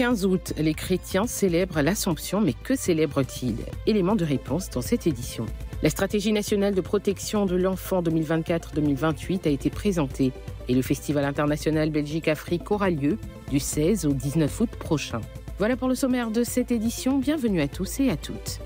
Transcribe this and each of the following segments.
15 août, les chrétiens célèbrent l'Assomption, mais que célèbrent-ils Élément de réponse dans cette édition. La stratégie nationale de protection de l'enfant 2024-2028 a été présentée et le Festival international Belgique-Afrique aura lieu du 16 au 19 août prochain. Voilà pour le sommaire de cette édition. Bienvenue à tous et à toutes.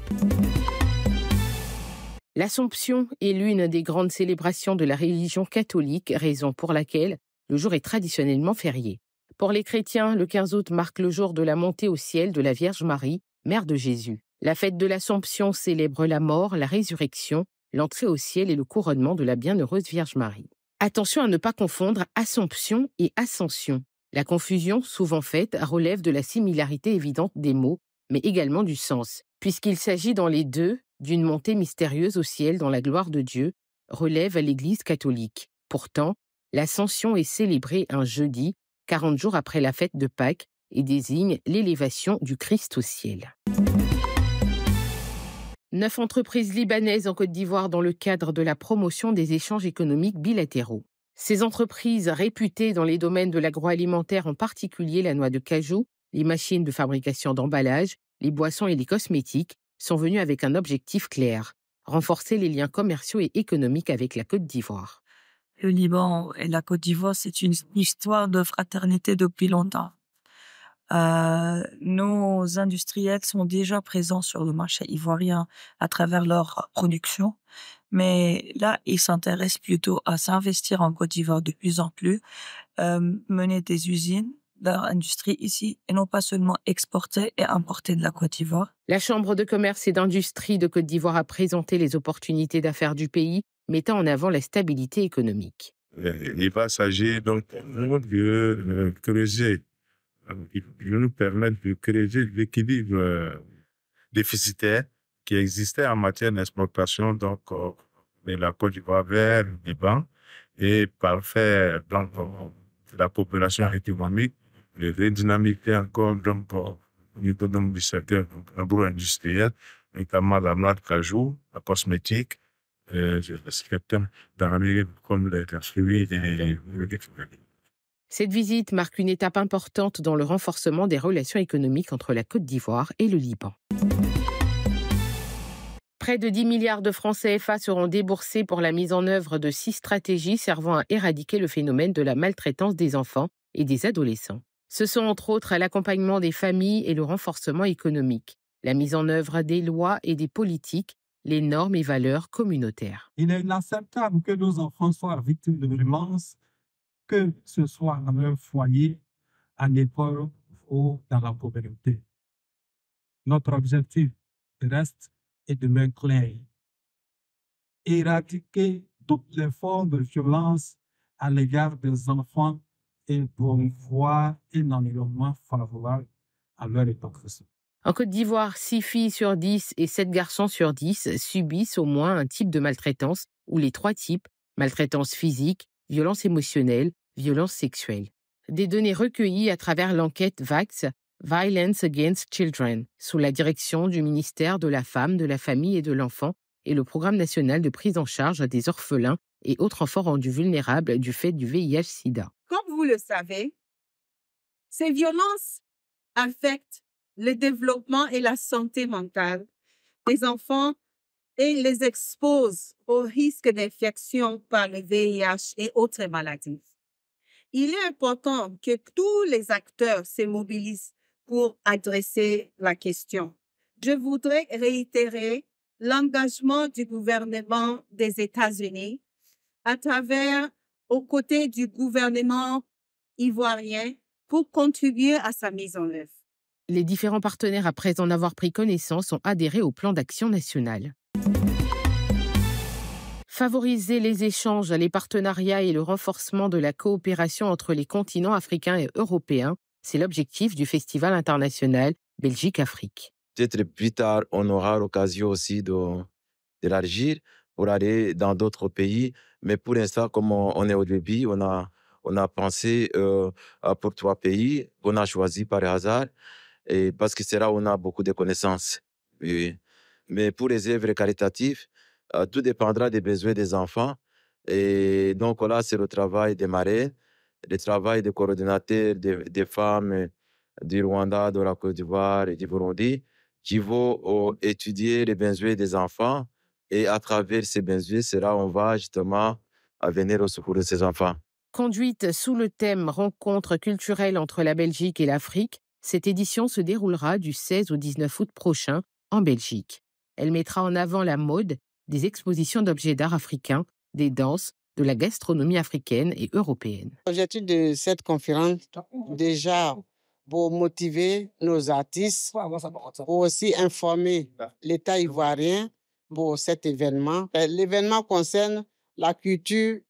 L'Assomption est l'une des grandes célébrations de la religion catholique, raison pour laquelle le jour est traditionnellement férié. Pour les chrétiens, le 15 août marque le jour de la montée au ciel de la Vierge Marie, mère de Jésus. La fête de l'Assomption célèbre la mort, la résurrection, l'entrée au ciel et le couronnement de la bienheureuse Vierge Marie. Attention à ne pas confondre Assomption et Ascension. La confusion, souvent faite, relève de la similarité évidente des mots, mais également du sens, puisqu'il s'agit dans les deux d'une montée mystérieuse au ciel dans la gloire de Dieu, relève à l'Église catholique. Pourtant, l'Ascension est célébrée un jeudi, 40 jours après la fête de Pâques, et désigne l'élévation du Christ au ciel. Neuf entreprises libanaises en Côte d'Ivoire dans le cadre de la promotion des échanges économiques bilatéraux. Ces entreprises réputées dans les domaines de l'agroalimentaire, en particulier la noix de cajou, les machines de fabrication d'emballage, les boissons et les cosmétiques, sont venues avec un objectif clair renforcer les liens commerciaux et économiques avec la Côte d'Ivoire le Liban et la Côte d'Ivoire, c'est une histoire de fraternité depuis longtemps. Euh, nos industriels sont déjà présents sur le marché ivoirien à travers leur production, mais là, ils s'intéressent plutôt à s'investir en Côte d'Ivoire de plus en plus, euh, mener des usines leur industrie ici et non pas seulement exporter et importer de la Côte d'Ivoire. La Chambre de commerce et d'industrie de Côte d'Ivoire a présenté les opportunités d'affaires du pays mettant en avant la stabilité économique. Il euh, va s'agir donc de euh, creuser, de nous permettre de creuser l'équilibre euh, déficitaire qui existait en matière d'exploitation donc de la Côte d'Ivoire vers les Liban et par faire la population économique, le redynamiquer encore donc secteur industriel notamment la noix de cajou, la cosmétique, euh, Cette visite marque une étape importante dans le renforcement des relations économiques entre la Côte d'Ivoire et le Liban. Près de 10 milliards de francs CFA seront déboursés pour la mise en œuvre de six stratégies servant à éradiquer le phénomène de la maltraitance des enfants et des adolescents. Ce sont entre autres l'accompagnement des familles et le renforcement économique, la mise en œuvre des lois et des politiques les normes et valeurs communautaires. Il est inacceptable que nos enfants soient victimes de violences, que ce soit dans leur foyer, à l'école ou dans la pauvreté. Notre objectif reste et demeure clair. Éradiquer toutes les formes de violence à l'égard des enfants et promouvoir un environnement favorable à leur éducation. En Côte d'Ivoire, 6 filles sur 10 et 7 garçons sur 10 subissent au moins un type de maltraitance ou les trois types, maltraitance physique, violence émotionnelle, violence sexuelle. Des données recueillies à travers l'enquête VAX, Violence Against Children, sous la direction du ministère de la Femme, de la Famille et de l'Enfant et le Programme national de prise en charge des orphelins et autres enfants rendus vulnérables du fait du VIH-Sida. Comme vous le savez, ces violences affectent le développement et la santé mentale des enfants et les expose au risque d'infection par le VIH et autres maladies. Il est important que tous les acteurs se mobilisent pour adresser la question. Je voudrais réitérer l'engagement du gouvernement des États-Unis à travers, aux côtés du gouvernement ivoirien, pour contribuer à sa mise en œuvre les différents partenaires, après en avoir pris connaissance, ont adhéré au plan d'action national. Favoriser les échanges, les partenariats et le renforcement de la coopération entre les continents africains et européens, c'est l'objectif du Festival international Belgique-Afrique. Peut-être plus tard, on aura l'occasion aussi d'élargir pour aller dans d'autres pays, mais pour l'instant, comme on est au début, on a pensé euh, à pour trois pays qu'on a choisi par hasard et parce que c'est là où on a beaucoup de connaissances. Mais pour les œuvres caritatives, euh, tout dépendra des besoins des enfants. Et donc là, c'est le travail des marais, le travail des coordinateurs des, femmes du Rwanda, de la Côte d'Ivoire et du Burundi, qui vont euh, étudier les besoins des enfants. Et à travers ces besoins, c'est là où on va justement à venir au secours de ces enfants. Conduite sous le thème Rencontre culturelle entre la Belgique et l'Afrique, cette édition se déroulera du 16 au 19 août prochain en Belgique. Elle mettra en avant la mode, des expositions d'objets d'art africains, des danses, de la gastronomie africaine et européenne. L'objectif de cette conférence, déjà pour motiver nos artistes, pour aussi informer l'État ivoirien pour cet événement. Euh, l'événement concerne la culture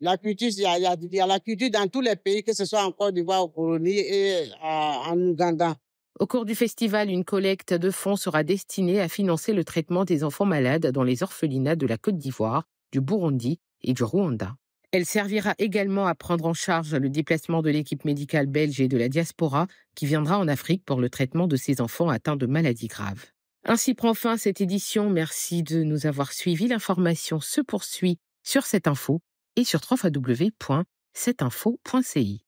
la culture, il y, a, la culture dans tous les pays, que ce soit en Côte d'Ivoire, au Burundi et euh, en Ouganda. Au cours du festival, une collecte de fonds sera destinée à financer le traitement des enfants malades dans les orphelinats de la Côte d'Ivoire, du Burundi et du Rwanda. Elle servira également à prendre en charge le déplacement de l'équipe médicale belge et de la diaspora qui viendra en Afrique pour le traitement de ces enfants atteints de maladies graves. Ainsi prend fin cette édition. Merci de nous avoir suivis. L'information se poursuit sur cette info et sur 3fw.setinfo.ci.